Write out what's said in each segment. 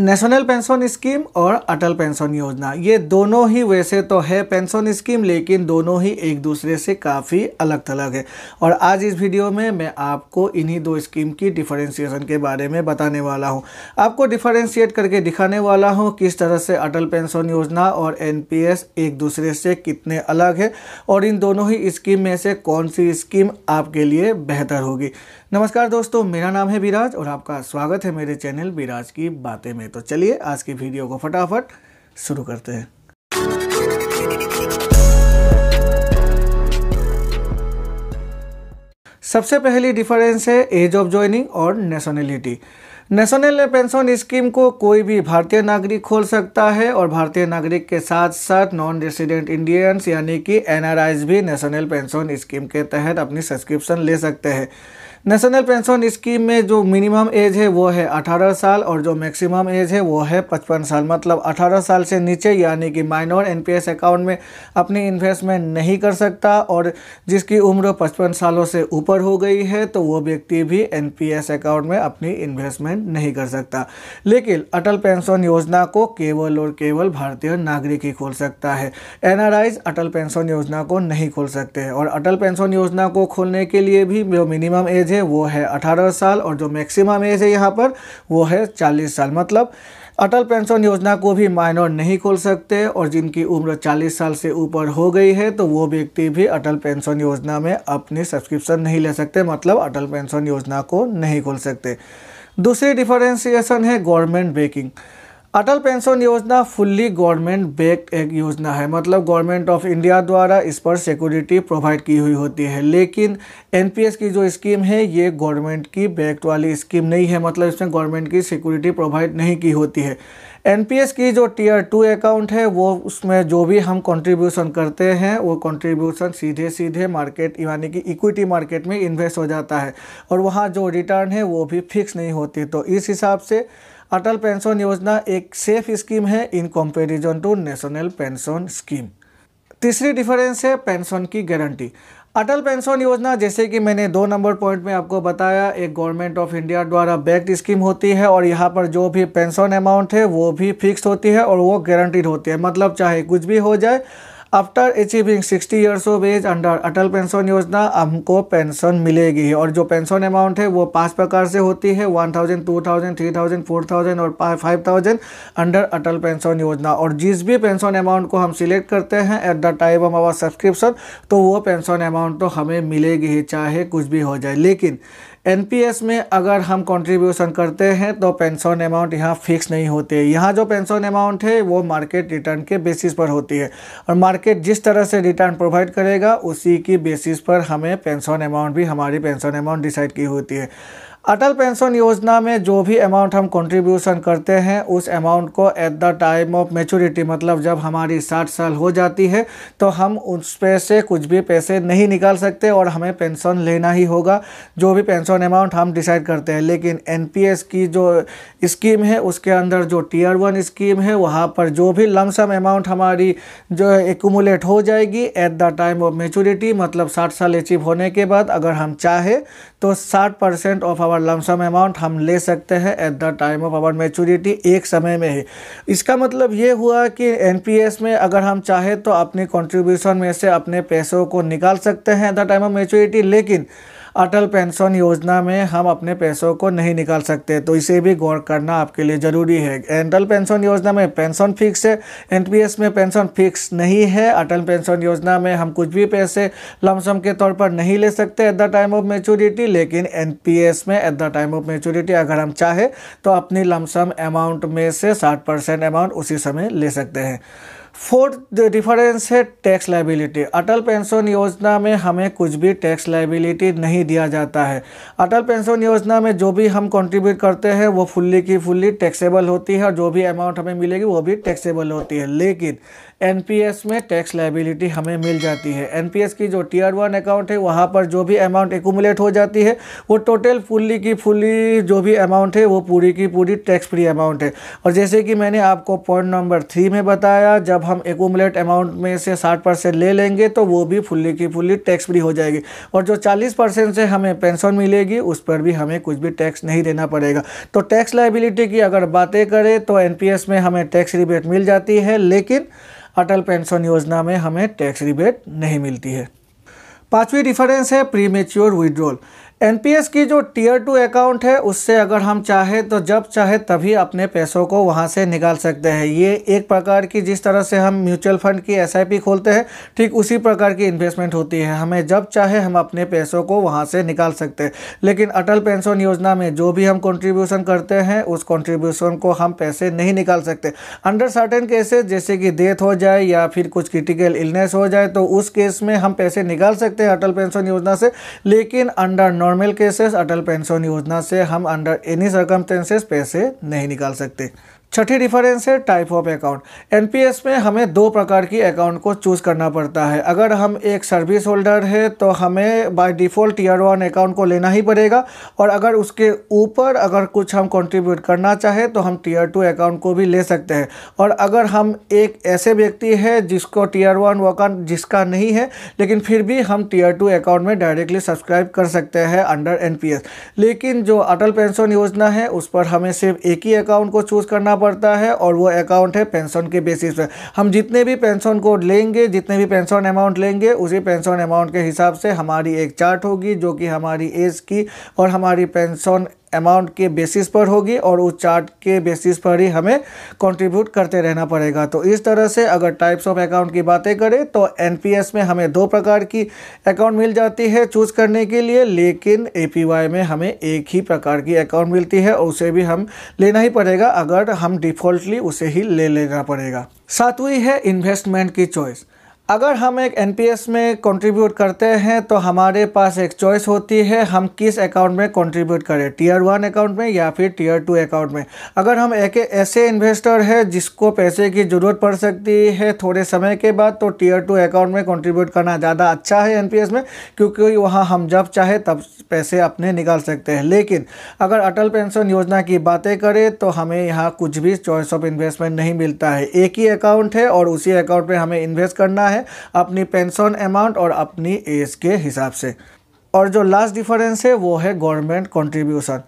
National pension scheme और अटल pension योजना ये दोनों ही वैसे तो है पेंशन स्कीम लेकिन दोनों ही एक दूसरे से काफ़ी अलग थलग है और आज इस वीडियो में मैं आपको इन्हीं दो स्कीम की डिफरेंशिएशन के बारे में बताने वाला हूँ आपको डिफरेंशिएट करके दिखाने वाला हूँ किस तरह से अटल पेंशन योजना और एन एक दूसरे से कितने अलग है और इन दोनों ही स्कीम में से कौन सी स्कीम आपके लिए बेहतर होगी नमस्कार दोस्तों मेरा नाम है विराज और आपका स्वागत है मेरे चैनल विराज की बातें में तो चलिए आज की वीडियो को फटाफट शुरू करते हैं सबसे पहली डिफरेंस है एज ऑफ ज्वाइनिंग और नेशनलिटी नेशनल पेंशन स्कीम को कोई भी भारतीय नागरिक खोल सकता है और भारतीय नागरिक के साथ साथ नॉन रेसिडेंट इंडियंस यानी कि एनआरआईज भी नेशनल पेंशन स्कीम के तहत अपनी सब्सक्रिप्शन ले सकते हैं नेशनल पेंशन स्कीम में जो मिनिमम एज है वो है 18 साल और जो मैक्सिमम एज है वो है 55 साल मतलब 18 साल से नीचे यानी कि माइनर एनपीएस अकाउंट में अपनी इन्वेस्टमेंट नहीं कर सकता और जिसकी उम्र 55 सालों से ऊपर हो गई है तो वो व्यक्ति भी एनपीएस अकाउंट में अपनी इन्वेस्टमेंट नहीं कर सकता लेकिन अटल पेंशन योजना को केवल और केवल भारतीय नागरिक ही खोल सकता है एन अटल पेंशन योजना को नहीं खोल सकते और अटल पेंशन योजना को खोलने के लिए भी जो मिनिमम एज है है वो है 18 साल और जो मैक्सिमम एज है यहाँ पर वो है 40 साल मतलब अटल पेंशन योजना को भी माइनर नहीं खोल सकते और जिनकी उम्र 40 साल से ऊपर हो गई है तो वो व्यक्ति भी अटल पेंशन योजना में अपनी सब्सक्रिप्शन नहीं ले सकते मतलब अटल पेंशन योजना को नहीं खोल सकते दूसरी डिफरेंशिएशन है government banking Atal pension Yojana fully government backed एक योजना है मतलब गवर्नमेंट ऑफ इंडिया द्वारा इस पर सिक्योरिटी प्रोवाइड की हुई होती है लेकिन एनपीएस की जो स्कीम है ये गवर्नमेंट की बेक्ड वाली स्कीम नहीं है मतलब इसमें गवर्नमेंट की सिक्योरिटी प्रोवाइड नहीं की होती है एनपीएस की जो टीयर टू अकाउंट है वो उसमें जो भी हम कंट्रीब्यूशन करते हैं वो कंट्रीब्यूशन सीधे सीधे मार्केट यानी कि इक्विटी मार्केट में इन्वेस्ट हो जाता है और वहाँ जो रिटर्न है वो भी फिक्स नहीं होती तो इस हिसाब से अटल पेंशन योजना एक सेफ स्कीम है in comparison to national pension scheme तीसरी डिफरेंस है पेंशन की गारंटी अटल पेंशन योजना जैसे कि मैंने दो नंबर पॉइंट में आपको बताया एक गवर्नमेंट ऑफ इंडिया द्वारा बैक्ड स्कीम होती है और यहाँ पर जो भी पेंशन अमाउंट है वो भी फिक्स होती है और वो गारंटीड होती है मतलब चाहे कुछ भी हो जाए after achieving 60 years of age under Atal pension Yojana हमको पेंशन मिलेगी और जो पेंशन अमाउंट है वो पाँच प्रकार से होती है one thousand two thousand three thousand four thousand और five thousand under Atal pension Yojana और जिस भी पेंशन अमाउंट को हम सिलेक्ट करते हैं at the time of our subscription तो वो पेंशन अमाउंट तो हमें मिलेगी ही चाहे कुछ भी हो जाए लेकिन एस में अगर हम कंट्रीब्यूशन करते हैं तो पेंशन अमाउंट यहाँ फिक्स नहीं होते यहाँ जो पेंशन अमाउंट है वो मार्केट रिटर्न के बेसिस पर होती है और मार्केट मार्केट जिस तरह से रिटर्न प्रोवाइड करेगा उसी की बेसिस पर हमें पेंशन अमाउंट भी हमारी पेंशन अमाउंट डिसाइड की होती है अटल पेंशन योजना में जो भी अमाउंट हम कंट्रीब्यूशन करते हैं उस अमाउंट को at the time of maturity मतलब जब हमारी साठ साल हो जाती है तो हम उस पे से कुछ भी पैसे नहीं निकाल सकते और हमें पेंशन लेना ही होगा जो भी पेंशन अमाउंट हम डिसाइड करते हैं लेकिन एन की जो स्कीम है उसके अंदर जो टीयर वन स्कीम है वहाँ पर जो भी लमसम अमाउंट हमारी जो एकूमुलेट हो जाएगी at the time of maturity मतलब साठ साल अचीव होने के बाद अगर हम चाहें तो साठ परसेंट ऑफ आवर और लमसम अमाउंट हम ले सकते हैं at the time of our maturity एक समय में ही इसका मतलब ये हुआ कि एन में अगर हम चाहें तो अपनी कॉन्ट्रीब्यूशन में से अपने पैसों को निकाल सकते हैं at the time of maturity लेकिन अटल पेंशन योजना में हम अपने पैसों को नहीं निकाल सकते तो इसे भी गौर करना आपके लिए ज़रूरी है अटल पेंशन योजना में पेंशन फिक्स है एन में पेंशन फिक्स नहीं है अटल पेंशन योजना में हम कुछ भी पैसे लमसम के तौर पर नहीं ले सकते at the time of maturity लेकिन एन में at the time of maturity अगर हम चाहें तो अपनी लमसम अमाउंट में से साठ परसेंट अमाउंट उसी समय ले सकते हैं फोर्थ डिफरेंस है tax liability Atal pension Yojana में हमें कुछ भी टैक्स लाइबिलिटी नहीं दिया जाता है अटल पेंशन योजना में जो भी हम कंट्रीब्यूट करते हैं वो फुल्ली की फुल्ली टैक्सेबल होती है और जो भी अमाउंट हमें मिलेगी वो भी टैक्सेबल होती है लेकिन एन में टैक्स लाइबिलिटी हमें मिल जाती है एन की जो टीयर वन अकाउंट है वहाँ पर जो भी अमाउंट एकूमुलेट हो जाती है वो टोटल फुल्ली की फुल्ली जो भी अमाउंट है वो पूरी की पूरी टैक्स फ्री अमाउंट है और जैसे कि मैंने आपको पॉइंट नंबर थ्री में बताया जब हम एकूमलेट अमाउंट में से साठ परसेंट ले लेंगे तो वो भी फुल्ली की फुल्ली टैक्स फ्री हो जाएगी और जो चालीस परसेंट से हमें पेंशन मिलेगी उस पर भी हमें कुछ भी टैक्स नहीं देना पड़ेगा तो टैक्स लाइबिलिटी की अगर बातें करें तो एन में हमें टैक्स रिबेट मिल जाती है लेकिन अटल पेंशन योजना में हमें टैक्स रिबेट नहीं मिलती है पांचवी डिफरेंस है प्रीमेच्योर मेच्योर विड्रॉल एनपीएस की जो टीयर टू अकाउंट है उससे अगर हम चाहें तो जब चाहे तभी अपने पैसों को वहाँ से निकाल सकते हैं ये एक प्रकार की जिस तरह से हम म्यूचुअल फंड की एसआईपी खोलते हैं ठीक उसी प्रकार की इन्वेस्टमेंट होती है हमें जब चाहे हम अपने पैसों को वहाँ से निकाल सकते हैं लेकिन अटल पेंशन योजना में जो भी हम कॉन्ट्रीब्यूशन करते हैं उस कॉन्ट्रीब्यूशन को हम पैसे नहीं निकाल सकते अंडर सर्टेन केसेज जैसे कि डेथ हो जाए या फिर कुछ क्रिटिकल इलनेस हो जाए तो उस केस में हम पैसे निकाल सकते हैं अटल पेंशन योजना से लेकिन under normal cases Atal pension Yojana से हम अंडर एनी सर्कमस्टेंसेस पैसे नहीं निकाल सकते छठी डिफरेंस है टाइप ऑफ अकाउंट एनपीएस में हमें दो प्रकार की अकाउंट को चूज़ करना पड़ता है अगर हम एक सर्विस होल्डर है तो हमें by default tier one account को लेना ही पड़ेगा और अगर उसके ऊपर अगर कुछ हम कंट्रीब्यूट करना चाहे तो हम टीयर टू अकाउंट को भी ले सकते हैं और अगर हम एक ऐसे व्यक्ति है जिसको टीयर वन अकाउंट जिसका नहीं है लेकिन फिर भी हम टीयर टू अकाउंट में डायरेक्टली सब्सक्राइब कर सकते हैं अंडर एन लेकिन जो अटल पेंशन योजना है उस पर हमें सिर्फ एक ही अकाउंट को चूज़ करना पड़ता है और वो अकाउंट है पेंशन के बेसिस पर हम जितने भी पेंशन कोड लेंगे जितने भी पेंशन अमाउंट लेंगे उसी पेंशन अमाउंट के हिसाब से हमारी एक चार्ट होगी जो कि हमारी एज की और हमारी पेंशन अमाउंट के बेसिस पर होगी और उस चार्ट के बेसिस पर ही हमें कंट्रीब्यूट करते रहना पड़ेगा तो इस तरह से अगर टाइप्स ऑफ अकाउंट की बातें करें तो एनपीएस में हमें दो प्रकार की अकाउंट मिल जाती है चूज़ करने के लिए लेकिन एपीवाई में हमें एक ही प्रकार की अकाउंट मिलती है और उसे भी हम लेना ही पड़ेगा अगर हम डिफ़ॉल्टली उसे ही ले लेना पड़ेगा सातवीं है इन्वेस्टमेंट की चॉइस अगर हम एक एन में कंट्रीब्यूट करते हैं तो हमारे पास एक चॉइस होती है हम किस अकाउंट में कंट्रीब्यूट करें टीयर वन अकाउंट में या फिर टीयर टू अकाउंट में अगर हम एक ऐसे इन्वेस्टर हैं जिसको पैसे की ज़रूरत पड़ सकती है थोड़े समय के बाद तो टीयर टू अकाउंट में कंट्रीब्यूट करना ज़्यादा अच्छा है एन में क्योंकि वहाँ हम जब चाहे तब पैसे अपने निकाल सकते हैं लेकिन अगर अटल पेंशन योजना की बातें करें तो हमें यहाँ कुछ भी चॉइस ऑफ इन्वेस्टमेंट नहीं मिलता है एक ही अकाउंट है और उसी अकाउंट में हमें इन्वेस्ट करना है है अपनी पेंशन अमाउंट और अपनी एज के हिसाब से और जो लास्ट डिफरेंस है वो है गवर्नमेंट कंट्रीब्यूशन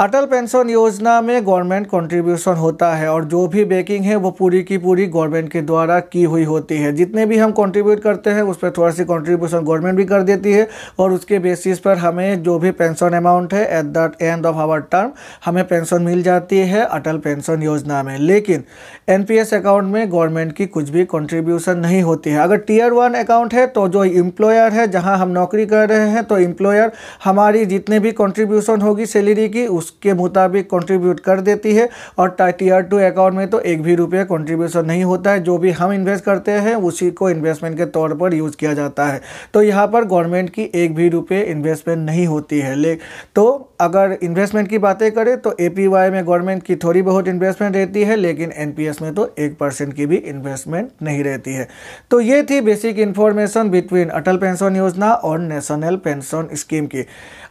अटल पेंशन योजना में गवर्नमेंट कंट्रीब्यूशन होता है और जो भी बैकिंग है वो पूरी की पूरी गवर्नमेंट के द्वारा की हुई होती है जितने भी हम कंट्रीब्यूट करते हैं उस पर थोड़ा सी कंट्रीब्यूशन गवर्नमेंट भी कर देती है और उसके बेसिस पर हमें जो भी पेंशन अमाउंट है at the end of our term हमें पेंशन मिल जाती है अटल पेंशन योजना में लेकिन एन अकाउंट में गवर्नमेंट की कुछ भी कॉन्ट्रीब्यूशन नहीं होती है अगर टीयर वन अकाउंट है तो जो इम्प्लॉयर है जहाँ हम नौकरी कर रहे हैं तो इम्प्लॉयर हमारी जितने भी कॉन्ट्रीब्यूशन होगी सैलरी की उस उसके मुताबिक कंट्रीब्यूट कर देती है और टीयर टू अकाउंट में तो एक भी रुपये कंट्रीब्यूशन नहीं होता है जो भी हम इन्वेस्ट करते हैं उसी को इन्वेस्टमेंट के तौर पर यूज़ किया जाता है तो यहाँ पर गवर्नमेंट की एक भी रुपये इन्वेस्टमेंट नहीं होती है ले तो अगर इन्वेस्टमेंट की बातें करें तो ए में गवर्नमेंट की थोड़ी बहुत इन्वेस्टमेंट रहती है लेकिन एन में तो एक परसेंट की भी इन्वेस्टमेंट नहीं रहती है तो ये थी basic information between Atal pension Yojana और नेशनल पेंशन स्कीम की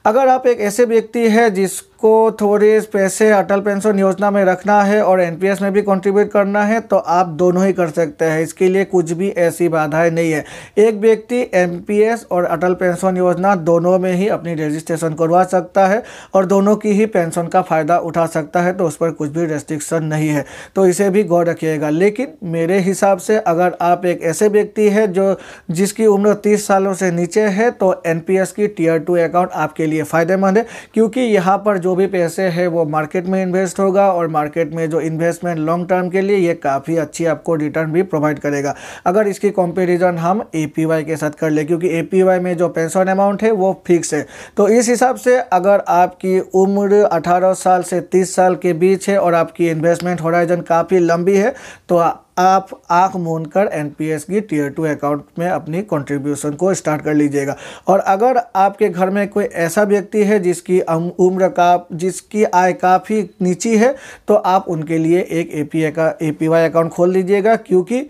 अगर आप एक ऐसे व्यक्ति हैं जिसको थोड़े पैसे अटल पेंशन योजना में रखना है और एनपीएस में भी कंट्रीब्यूट करना है तो आप दोनों ही कर सकते हैं इसके लिए कुछ भी ऐसी बाधाएं नहीं है एक व्यक्ति एनपीएस और अटल पेंशन योजना दोनों में ही अपनी रजिस्ट्रेशन करवा सकता है और दोनों की ही पेंशन का फ़ायदा उठा सकता है तो उस पर कुछ भी रेस्ट्रिक्शन नहीं है तो इसे भी गौर रखिएगा लेकिन मेरे हिसाब से अगर आप एक ऐसे व्यक्ति है जो जिसकी उम्र तीस सालों से नीचे है तो एन की टीयर टू अकाउंट आपके लिए फ़ायदेमंद है क्योंकि यहाँ पर जो भी पैसे है वो मार्केट में इन्वेस्ट होगा और मार्केट में जो इन्वेस्टमेंट लॉन्ग टर्म के लिए ये काफ़ी अच्छी आपको रिटर्न भी प्रोवाइड करेगा अगर इसकी कंपेरिजन हम ए के साथ कर ले क्योंकि ए में जो पेंशन अमाउंट है वो फिक्स है तो इस हिसाब से अगर आपकी उम्र अठारह साल से तीस साल के बीच है और आपकी इन्वेस्टमेंट होराइजन काफ़ी लंबी है तो आप आँख मून कर एन की टीयर टू अकाउंट में अपनी कंट्रीब्यूशन को स्टार्ट कर लीजिएगा और अगर आपके घर में कोई ऐसा व्यक्ति है जिसकी उम्र का जिसकी आय काफ़ी नीची है तो आप उनके लिए एक ए का ए अकाउंट खोल लीजिएगा क्योंकि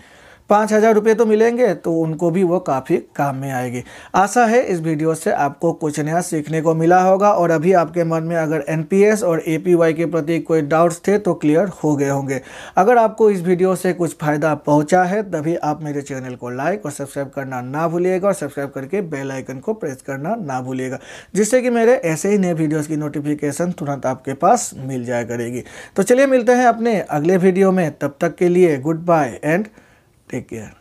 पाँच हज़ार रुपये तो मिलेंगे तो उनको भी वो काफ़ी काम में आएगी आशा है इस वीडियो से आपको कुछ नया सीखने को मिला होगा और अभी आपके मन में अगर एन और ए के प्रति कोई डाउट्स थे तो क्लियर हो गए होंगे अगर आपको इस वीडियो से कुछ फ़ायदा पहुंचा है तभी आप मेरे चैनल को लाइक और सब्सक्राइब करना ना भूलिएगा और सब्सक्राइब करके बेलाइकन को प्रेस करना ना भूलिएगा जिससे कि मेरे ऐसे ही नए वीडियोज़ की नोटिफिकेशन तुरंत आपके पास मिल जाया करेगी तो चलिए मिलते हैं अपने अगले वीडियो में तब तक के लिए goodbye and tek yani.